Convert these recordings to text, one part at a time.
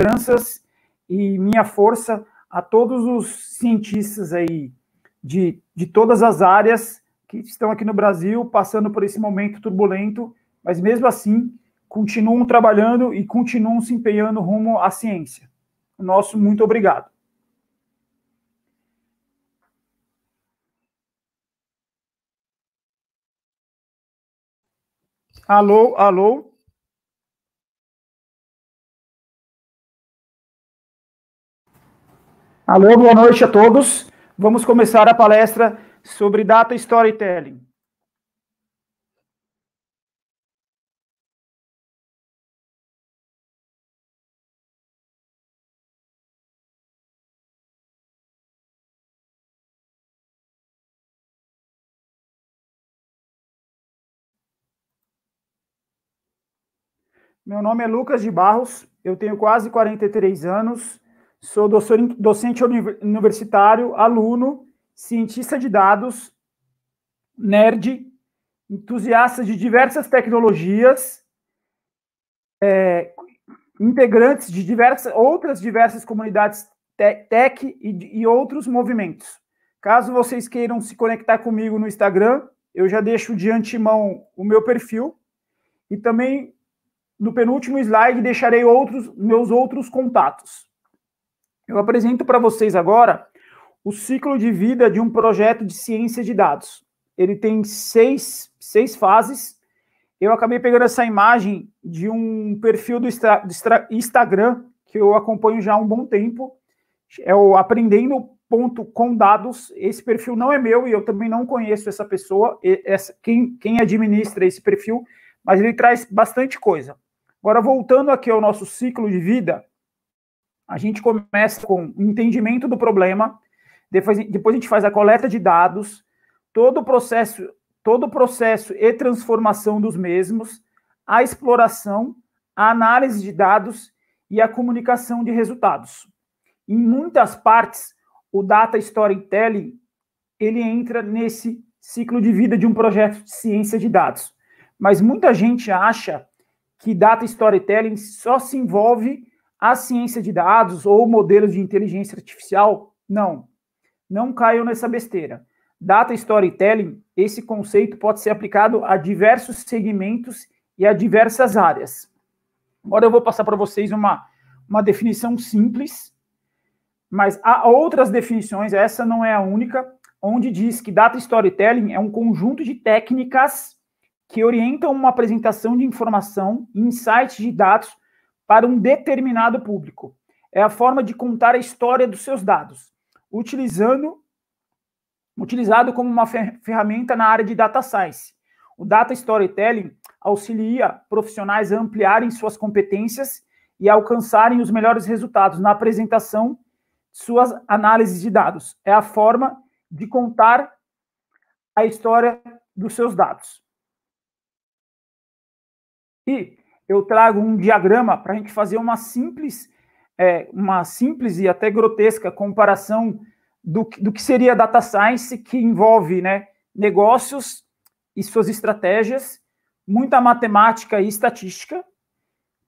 lembranças e minha força a todos os cientistas aí de, de todas as áreas que estão aqui no Brasil passando por esse momento turbulento, mas mesmo assim continuam trabalhando e continuam se empenhando rumo à ciência. Nosso muito obrigado. Alô, alô. Alô, boa noite a todos. Vamos começar a palestra sobre data storytelling. Meu nome é Lucas de Barros, eu tenho quase 43 anos, Sou docente universitário, aluno, cientista de dados, nerd, entusiasta de diversas tecnologias, é, integrantes de diversas outras diversas comunidades tech e, e outros movimentos. Caso vocês queiram se conectar comigo no Instagram, eu já deixo de antemão o meu perfil e também no penúltimo slide deixarei outros meus outros contatos. Eu apresento para vocês agora o ciclo de vida de um projeto de ciência de dados. Ele tem seis, seis fases. Eu acabei pegando essa imagem de um perfil do, Instagram que eu acompanho já há um bom tempo. É o Aprendendo ponto com dados. Esse perfil não é meu e eu também não conheço essa pessoa, essa, quem, quem administra esse perfil, mas ele traz bastante coisa. Agora, voltando aqui ao nosso ciclo de vida, a gente começa com o entendimento do problema, depois, depois a gente faz a coleta de dados, todo o processo, todo o processo e transformação dos mesmos, a exploração, a análise de dados e a comunicação de resultados. Em muitas partes, o data storytelling ele entra nesse ciclo de vida de um projeto de ciência de dados. Mas muita gente acha que data storytelling só se envolve a ciência de dados ou modelos de inteligência artificial, não. Não caiam nessa besteira. Data storytelling, esse conceito pode ser aplicado a diversos segmentos e a diversas áreas. Agora eu vou passar para vocês uma, uma definição simples, mas há outras definições, essa não é a única, onde diz que data storytelling é um conjunto de técnicas que orientam uma apresentação de informação, insights de dados para um determinado público. É a forma de contar a história dos seus dados, utilizando utilizado como uma ferramenta na área de data science. O data storytelling auxilia profissionais a ampliarem suas competências e alcançarem os melhores resultados na apresentação de suas análises de dados. É a forma de contar a história dos seus dados. E eu trago um diagrama para a gente fazer uma simples, é, uma simples e até grotesca comparação do, do que seria data science, que envolve né, negócios e suas estratégias, muita matemática e estatística,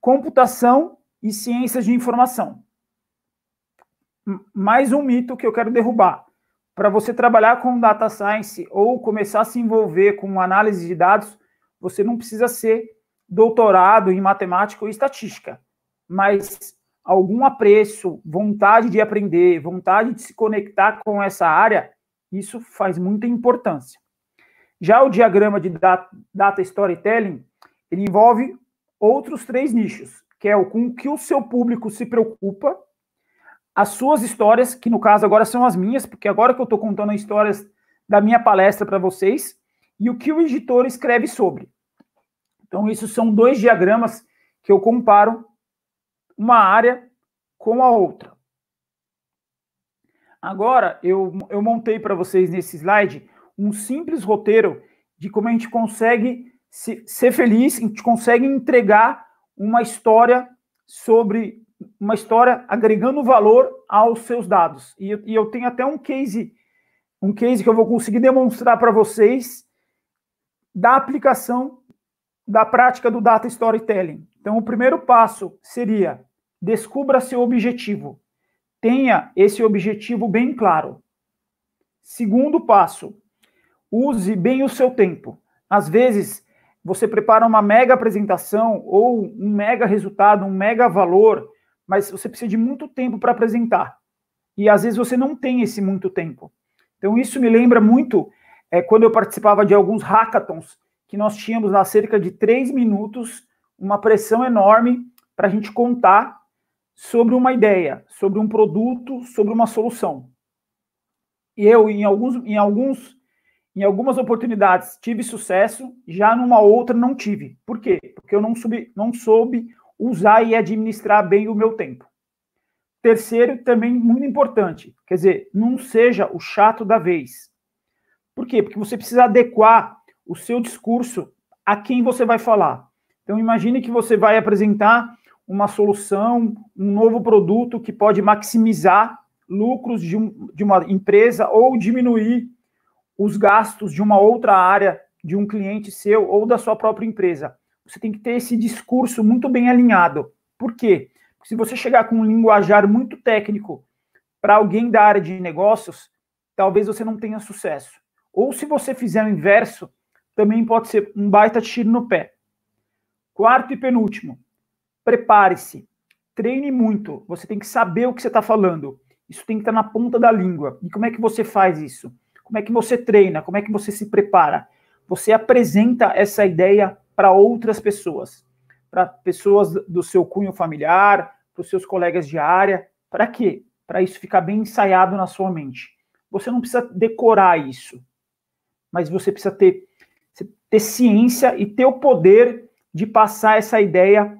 computação e ciências de informação. Mais um mito que eu quero derrubar. Para você trabalhar com data science ou começar a se envolver com análise de dados, você não precisa ser doutorado em matemática ou estatística, mas algum apreço, vontade de aprender, vontade de se conectar com essa área, isso faz muita importância. Já o diagrama de data storytelling, ele envolve outros três nichos, que é o com que o seu público se preocupa, as suas histórias, que no caso agora são as minhas, porque agora que eu estou contando histórias da minha palestra para vocês, e o que o editor escreve sobre. Então, isso são dois diagramas que eu comparo uma área com a outra. Agora, eu, eu montei para vocês nesse slide um simples roteiro de como a gente consegue se, ser feliz, a gente consegue entregar uma história sobre uma história agregando valor aos seus dados. E, e eu tenho até um case, um case que eu vou conseguir demonstrar para vocês da aplicação da prática do data storytelling. Então, o primeiro passo seria descubra seu objetivo. Tenha esse objetivo bem claro. Segundo passo, use bem o seu tempo. Às vezes, você prepara uma mega apresentação ou um mega resultado, um mega valor, mas você precisa de muito tempo para apresentar. E às vezes você não tem esse muito tempo. Então, isso me lembra muito é, quando eu participava de alguns hackathons que nós tínhamos há cerca de três minutos uma pressão enorme para a gente contar sobre uma ideia, sobre um produto, sobre uma solução. E eu, em alguns, em alguns, em algumas oportunidades, tive sucesso, já numa outra não tive. Por quê? Porque eu não, subi, não soube usar e administrar bem o meu tempo. Terceiro, também muito importante, quer dizer, não seja o chato da vez. Por quê? Porque você precisa adequar o seu discurso a quem você vai falar. Então, imagine que você vai apresentar uma solução, um novo produto que pode maximizar lucros de, um, de uma empresa ou diminuir os gastos de uma outra área, de um cliente seu ou da sua própria empresa. Você tem que ter esse discurso muito bem alinhado. Por quê? Porque se você chegar com um linguajar muito técnico para alguém da área de negócios, talvez você não tenha sucesso. Ou se você fizer o inverso, também pode ser um baita tiro no pé. Quarto e penúltimo, prepare-se, treine muito. Você tem que saber o que você está falando. Isso tem que estar tá na ponta da língua. E como é que você faz isso? Como é que você treina? Como é que você se prepara? Você apresenta essa ideia para outras pessoas, para pessoas do seu cunho familiar, para os seus colegas de área. Para quê? Para isso ficar bem ensaiado na sua mente. Você não precisa decorar isso, mas você precisa ter ter ciência e ter o poder de passar essa ideia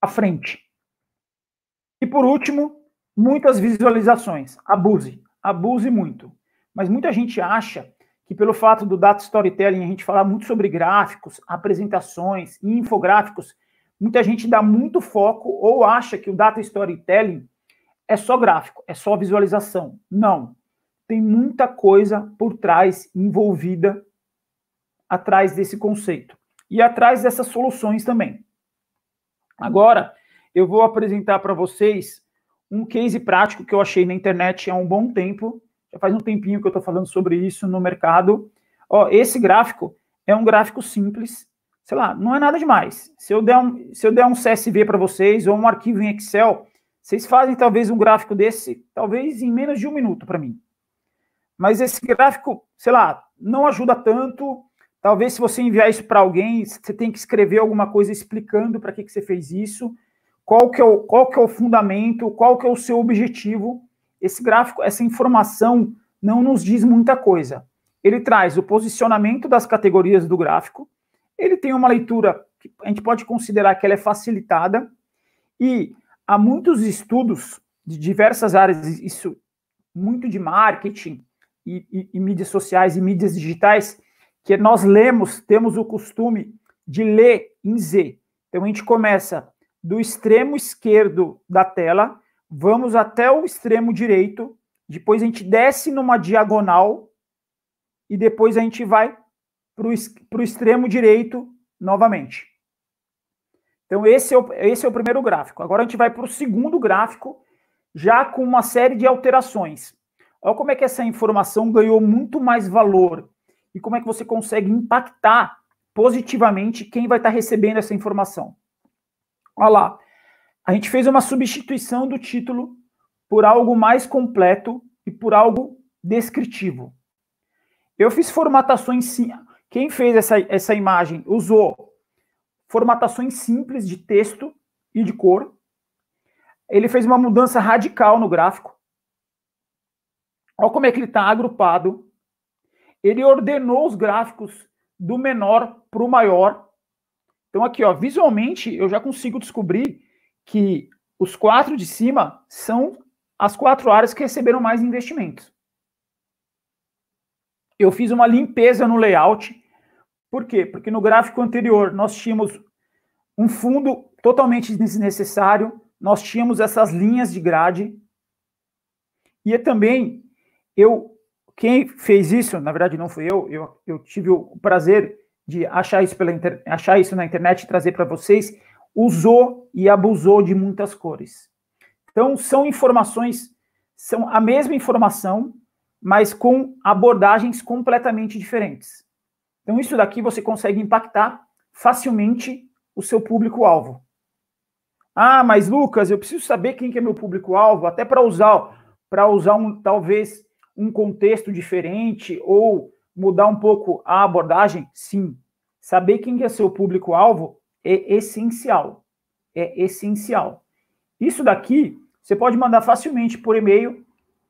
à frente. E por último, muitas visualizações. Abuse, abuse muito. Mas muita gente acha que pelo fato do data storytelling a gente falar muito sobre gráficos, apresentações e infográficos, muita gente dá muito foco ou acha que o data storytelling é só gráfico, é só visualização. Não. Tem muita coisa por trás envolvida atrás desse conceito e atrás dessas soluções também. Agora, eu vou apresentar para vocês um case prático que eu achei na internet há um bom tempo. Já faz um tempinho que eu estou falando sobre isso no mercado. Ó, esse gráfico é um gráfico simples, sei lá, não é nada demais. Se eu der um, se eu der um CSV para vocês ou um arquivo em Excel, vocês fazem talvez um gráfico desse, talvez em menos de um minuto para mim. Mas esse gráfico, sei lá, não ajuda tanto, Talvez se você enviar isso para alguém, você tem que escrever alguma coisa explicando para que, que você fez isso, qual que, é o, qual que é o fundamento, qual que é o seu objetivo. Esse gráfico, essa informação não nos diz muita coisa. Ele traz o posicionamento das categorias do gráfico, ele tem uma leitura que a gente pode considerar que ela é facilitada, e há muitos estudos de diversas áreas, isso muito de marketing e, e, e mídias sociais e mídias digitais, que nós lemos, temos o costume de ler em Z. Então a gente começa do extremo esquerdo da tela, vamos até o extremo direito, depois a gente desce numa diagonal e depois a gente vai para o extremo direito novamente. Então esse é, o, esse é o primeiro gráfico. Agora a gente vai para o segundo gráfico, já com uma série de alterações. Olha como é que essa informação ganhou muito mais valor e como é que você consegue impactar positivamente quem vai estar tá recebendo essa informação. Olha lá, a gente fez uma substituição do título por algo mais completo e por algo descritivo. Eu fiz formatações. Sim, quem fez essa, essa imagem usou formatações simples de texto e de cor. Ele fez uma mudança radical no gráfico. Olha como é que ele está agrupado ele ordenou os gráficos do menor para o maior. Então, aqui, ó, visualmente, eu já consigo descobrir que os quatro de cima são as quatro áreas que receberam mais investimentos. Eu fiz uma limpeza no layout. Por quê? Porque no gráfico anterior nós tínhamos um fundo totalmente desnecessário, nós tínhamos essas linhas de grade. E é também eu quem fez isso, na verdade, não fui eu, eu, eu tive o prazer de achar isso, pela inter... achar isso na internet e trazer para vocês, usou e abusou de muitas cores. Então, são informações, são a mesma informação, mas com abordagens completamente diferentes. Então, isso daqui você consegue impactar facilmente o seu público-alvo. Ah, mas Lucas, eu preciso saber quem que é meu público-alvo, até para usar, para usar um, talvez um contexto diferente ou mudar um pouco a abordagem? Sim. Saber quem é seu público-alvo é essencial. É essencial. Isso daqui você pode mandar facilmente por e-mail,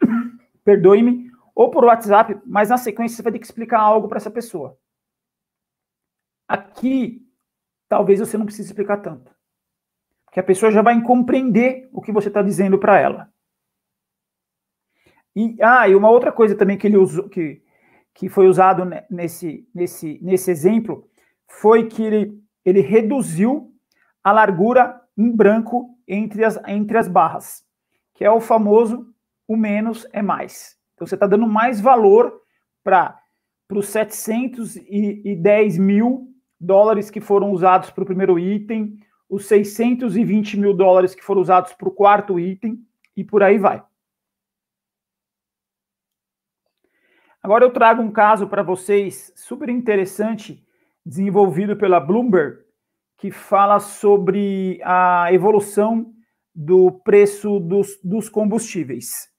perdoe-me, ou por WhatsApp, mas na sequência você vai ter que explicar algo para essa pessoa. Aqui, talvez você não precise explicar tanto. Porque a pessoa já vai compreender o que você está dizendo para ela. E, ah, e uma outra coisa também que ele usou, que, que foi usado nesse, nesse, nesse exemplo, foi que ele, ele reduziu a largura em branco entre as, entre as barras, que é o famoso o menos é mais. Então você está dando mais valor para os 710 mil dólares que foram usados para o primeiro item, os 620 mil dólares que foram usados para o quarto item, e por aí vai. Agora eu trago um caso para vocês super interessante, desenvolvido pela Bloomberg, que fala sobre a evolução do preço dos, dos combustíveis.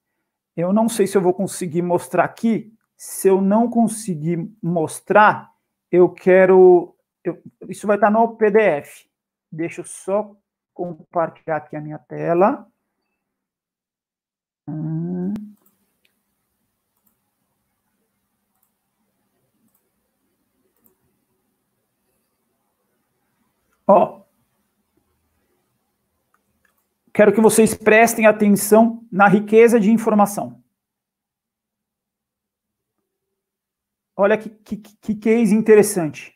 Eu não sei se eu vou conseguir mostrar aqui. Se eu não conseguir mostrar, eu quero. Eu, isso vai estar tá no PDF. Deixa eu só compartilhar aqui a minha tela. Hum. Ó. Quero que vocês prestem atenção na riqueza de informação. Olha que, que, que case interessante.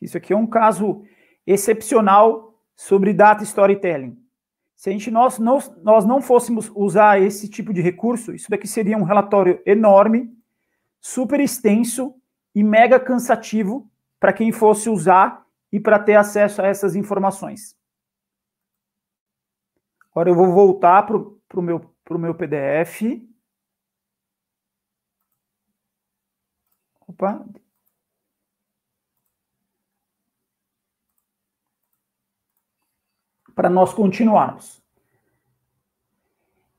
Isso aqui é um caso excepcional sobre data storytelling. Se a gente, nós, não, nós não fôssemos usar esse tipo de recurso, isso daqui seria um relatório enorme, super extenso e mega cansativo para quem fosse usar e para ter acesso a essas informações. Agora eu vou voltar para o meu, pro meu PDF. Opa, para nós continuarmos.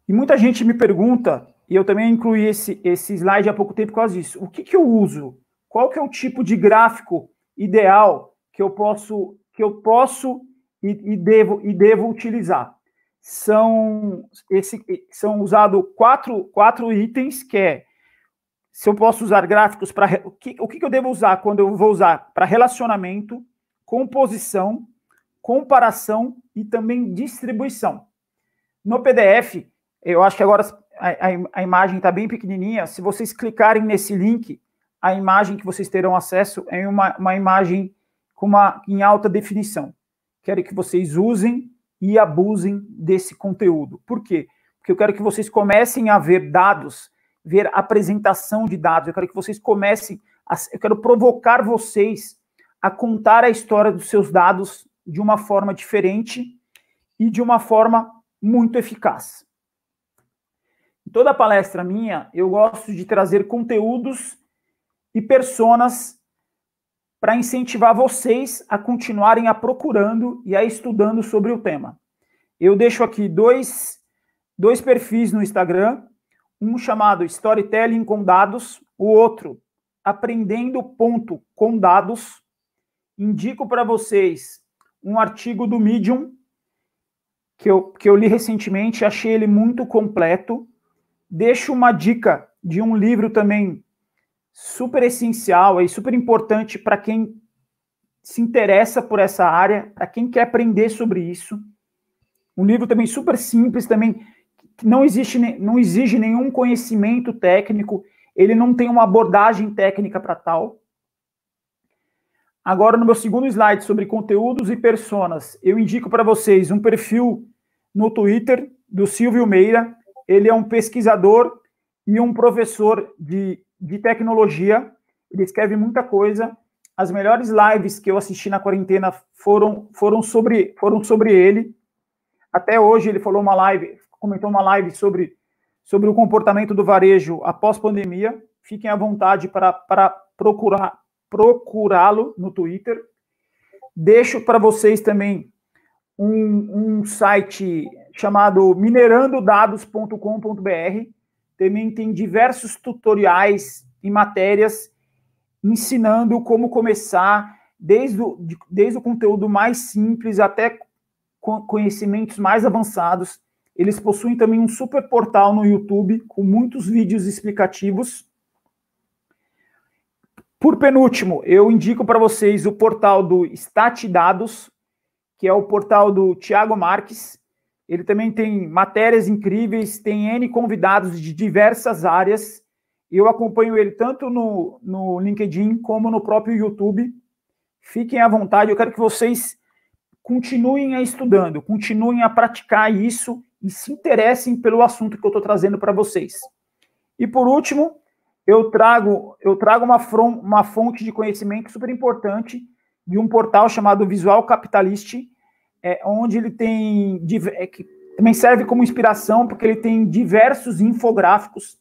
E muita gente me pergunta, e eu também incluí esse, esse slide há pouco tempo quase isso. o que, que eu uso? Qual que é o tipo de gráfico ideal que eu posso, que eu posso e, e devo, e devo utilizar? São, esse, são usados quatro, quatro itens, que é se eu posso usar gráficos para. O que, o que eu devo usar quando eu vou usar para relacionamento, composição, comparação e também distribuição. No PDF, eu acho que agora a, a, a imagem está bem pequenininha. Se vocês clicarem nesse link, a imagem que vocês terão acesso é uma, uma imagem com uma, em alta definição. Quero que vocês usem e abusem desse conteúdo. Por quê? Porque eu quero que vocês comecem a ver dados, ver apresentação de dados. Eu quero que vocês comecem, a, eu quero provocar vocês a contar a história dos seus dados de uma forma diferente e de uma forma muito eficaz. Em toda palestra minha, eu gosto de trazer conteúdos e personas para incentivar vocês a continuarem a procurando e a estudando sobre o tema. Eu deixo aqui dois, dois perfis no Instagram, um chamado Storytelling com Dados, o outro Aprendendo Ponto com Dados. Indico para vocês um artigo do Medium que eu, que eu li recentemente, achei ele muito completo. Deixo uma dica de um livro também super essencial e super importante para quem se interessa por essa área, para quem quer aprender sobre isso. Um livro também super simples, também que não, existe, não exige nenhum conhecimento técnico, ele não tem uma abordagem técnica para tal. Agora, no meu segundo slide sobre conteúdos e personas, eu indico para vocês um perfil no Twitter do Silvio Meira. Ele é um pesquisador e um professor de, de tecnologia. Ele escreve muita coisa. As melhores lives que eu assisti na quarentena foram, foram, sobre, foram sobre ele. Até hoje ele falou uma live, comentou uma live sobre, sobre o comportamento do varejo após pandemia. Fiquem à vontade para, para procurar procurá-lo no Twitter. Deixo para vocês também um, um site chamado minerandodados.com.br. Também tem diversos tutoriais e matérias ensinando como começar, desde o, desde o conteúdo mais simples até conhecimentos mais avançados. Eles possuem também um super portal no YouTube com muitos vídeos explicativos por penúltimo, eu indico para vocês o portal do StatDados, que é o portal do Tiago Marques. Ele também tem matérias incríveis, tem N convidados de diversas áreas. Eu acompanho ele tanto no, no LinkedIn como no próprio YouTube. Fiquem à vontade, eu quero que vocês continuem a estudando, continuem a praticar isso e se interessem pelo assunto que eu estou trazendo para vocês. E por último, eu trago, eu trago uma, from, uma fonte de conhecimento super importante de um portal chamado Visual Capitalist, é, onde ele tem é, que também serve como inspiração porque ele tem diversos infográficos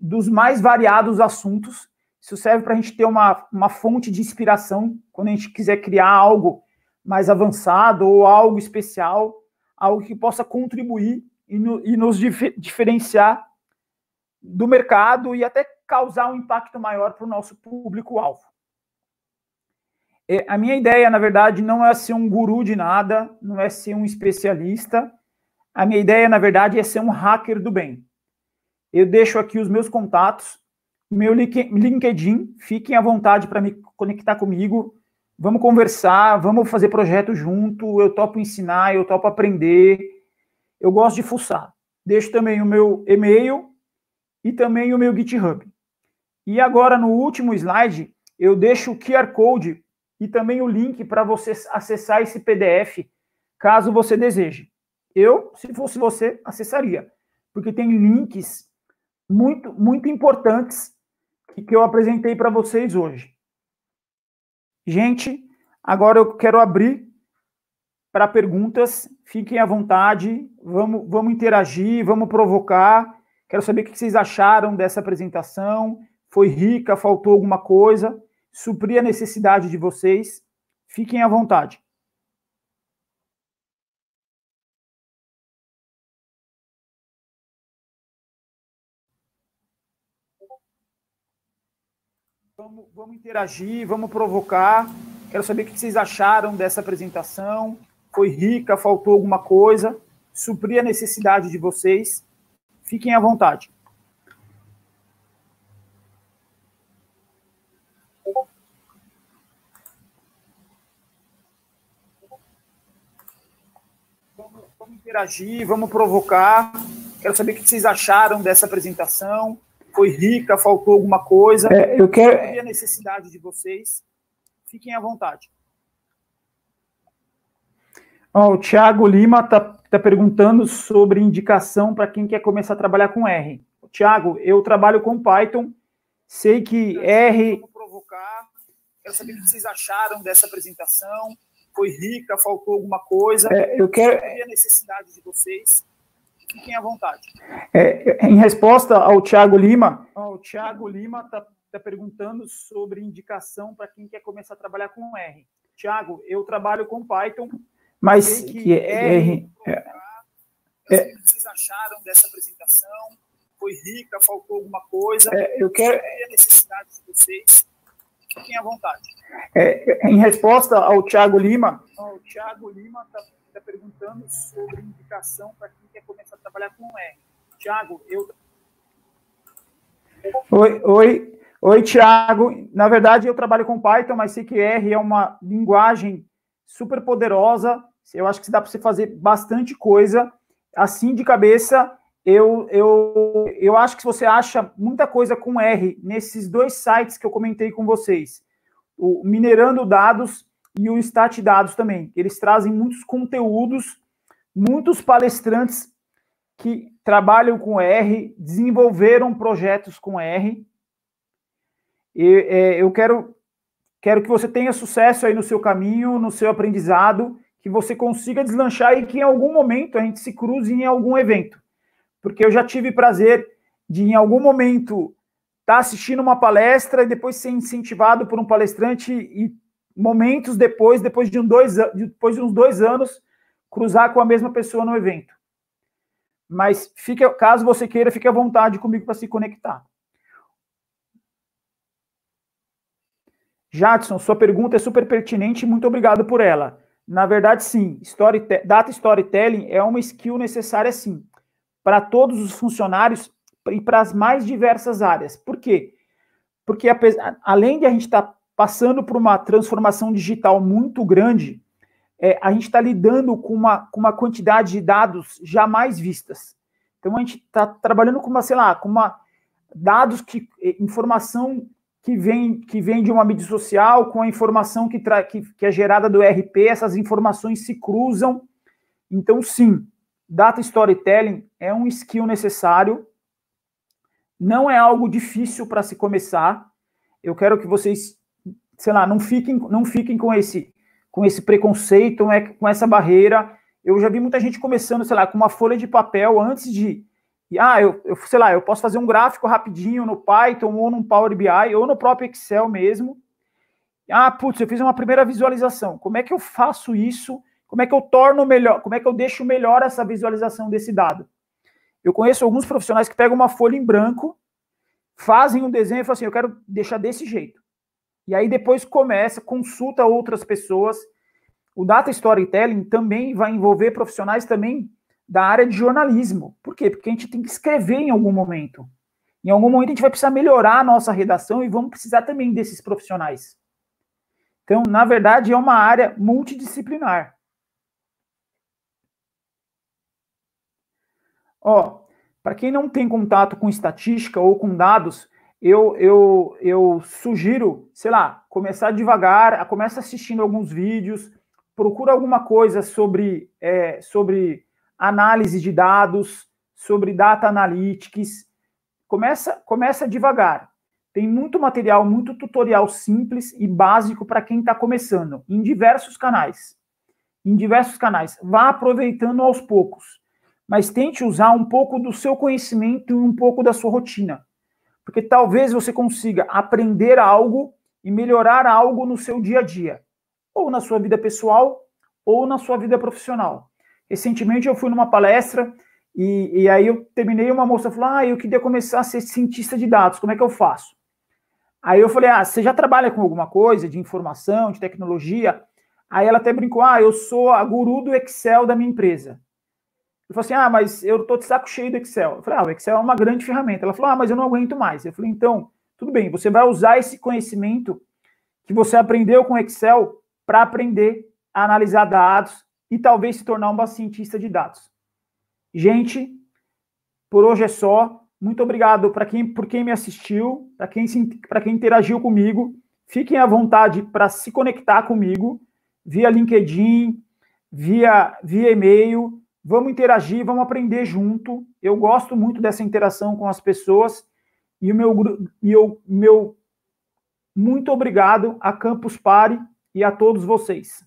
dos mais variados assuntos. Isso serve para a gente ter uma, uma fonte de inspiração quando a gente quiser criar algo mais avançado ou algo especial, algo que possa contribuir e, no, e nos dif diferenciar do mercado e até causar um impacto maior para o nosso público-alvo. É, a minha ideia, na verdade, não é ser um guru de nada, não é ser um especialista. A minha ideia, na verdade, é ser um hacker do bem. Eu deixo aqui os meus contatos, meu LinkedIn, fiquem à vontade para me conectar comigo. Vamos conversar, vamos fazer projeto junto. Eu topo ensinar, eu topo aprender. Eu gosto de fuçar. Deixo também o meu e-mail e também o meu GitHub. E agora, no último slide, eu deixo o QR Code e também o link para você acessar esse PDF, caso você deseje. Eu, se fosse você, acessaria, porque tem links muito, muito importantes que eu apresentei para vocês hoje. Gente, agora eu quero abrir para perguntas. Fiquem à vontade, vamos, vamos interagir, vamos provocar. Quero saber o que vocês acharam dessa apresentação foi rica, faltou alguma coisa, suprir a necessidade de vocês. Fiquem à vontade. Vamos, vamos, interagir, vamos provocar. Quero saber o que vocês acharam dessa apresentação. Foi rica, faltou alguma coisa? Suprir a necessidade de vocês? Fiquem à vontade. interagir, vamos provocar. Quero saber o que vocês acharam dessa apresentação. Foi rica, faltou alguma coisa? É, eu quero. Eu a necessidade de vocês. Fiquem à vontade. Oh, o Thiago Lima está tá perguntando sobre indicação para quem quer começar a trabalhar com R. Thiago, eu trabalho com Python, sei que R. Vamos provocar. Quero saber o que vocês acharam dessa apresentação foi rica, faltou alguma coisa. É, eu quero. a necessidade de vocês. Fiquem à vontade. É, em resposta ao Tiago Lima, o Tiago Lima está tá perguntando sobre indicação para quem quer começar a trabalhar com R. Tiago, eu trabalho com Python. Mas que, que é R. R é, é, é. vocês acharam dessa apresentação? Foi rica? Faltou alguma coisa? É, eu quero. a necessidade de vocês Fiquem à vontade. É, em resposta ao Tiago Lima, o Tiago Lima está tá perguntando sobre indicação para quem quer começar a trabalhar com R. Tiago, eu. Oi, oi, oi, Tiago. Na verdade, eu trabalho com Python, mas sei que R é uma linguagem super poderosa. Eu acho que dá para você fazer bastante coisa. Assim de cabeça, eu, eu, eu acho que você acha muita coisa com R nesses dois sites que eu comentei com vocês. O Minerando Dados e o Stat Dados também. Eles trazem muitos conteúdos, muitos palestrantes que trabalham com R, desenvolveram projetos com R. E, é, eu quero, quero que você tenha sucesso aí no seu caminho, no seu aprendizado, que você consiga deslanchar e que em algum momento a gente se cruze em algum evento porque eu já tive prazer de, em algum momento, estar tá assistindo uma palestra e depois ser incentivado por um palestrante e momentos depois, depois de, um dois, depois de uns dois anos, cruzar com a mesma pessoa no evento. Mas fique, caso você queira, fique à vontade comigo para se conectar. Jadson, sua pergunta é super pertinente e muito obrigado por ela. Na verdade, sim, Story, data storytelling é uma skill necessária, sim para todos os funcionários e para as mais diversas áreas. Por quê? Porque apesar, além de a gente estar tá passando por uma transformação digital muito grande, é, a gente está lidando com uma, com uma quantidade de dados jamais vistas. Então a gente está trabalhando com uma, sei lá, com uma dados que informação que vem que vem de uma mídia social com a informação que, tra, que, que é gerada do RP, essas informações se cruzam. Então sim, Data storytelling é um skill necessário, não é algo difícil para se começar. Eu quero que vocês, sei lá, não fiquem, não fiquem com esse com esse preconceito, né, com essa barreira. Eu já vi muita gente começando, sei lá, com uma folha de papel antes de ah, eu, eu sei lá, eu posso fazer um gráfico rapidinho no Python ou no Power BI ou no próprio Excel mesmo. Ah, putz, eu fiz uma primeira visualização. Como é que eu faço isso como é que eu torno melhor, como é que eu deixo melhor essa visualização desse dado? Eu conheço alguns profissionais que pegam uma folha em branco, fazem um desenho e falam assim, eu quero deixar desse jeito. E aí depois começa, consulta outras pessoas. O data storytelling também vai envolver profissionais também da área de jornalismo. Por quê? Porque a gente tem que escrever em algum momento. Em algum momento a gente vai precisar melhorar a nossa redação e vamos precisar também desses profissionais. Então, na verdade, é uma área multidisciplinar. Ó, para quem não tem contato com estatística ou com dados, eu, eu, eu sugiro, sei lá, começar devagar, começa assistindo alguns vídeos, procura alguma coisa sobre, é, sobre análise de dados, sobre data analytics. Começa, começa devagar. Tem muito material, muito tutorial simples e básico para quem está começando, em diversos canais. Em diversos canais. Vá aproveitando aos poucos mas tente usar um pouco do seu conhecimento e um pouco da sua rotina. Porque talvez você consiga aprender algo e melhorar algo no seu dia a dia, ou na sua vida pessoal, ou na sua vida profissional. Recentemente eu fui numa palestra e, e aí eu terminei uma moça falou: Ah, eu queria começar a ser cientista de dados, como é que eu faço? Aí eu falei: Ah, você já trabalha com alguma coisa de informação, de tecnologia? Aí ela até brincou: Ah, eu sou a guru do Excel da minha empresa falou falei assim: ah, mas eu tô de saco cheio do Excel. Eu falei: ah, o Excel é uma grande ferramenta. Ela falou: ah, mas eu não aguento mais. Eu falei: então, tudo bem, você vai usar esse conhecimento que você aprendeu com Excel para aprender a analisar dados e talvez se tornar um cientista de dados. Gente, por hoje é só. Muito obrigado para quem, por quem me assistiu, para quem, quem interagiu comigo. Fiquem à vontade para se conectar comigo via LinkedIn, via, via e-mail. Vamos interagir, vamos aprender junto. Eu gosto muito dessa interação com as pessoas e o meu e eu, meu muito obrigado a Campus Party e a todos vocês.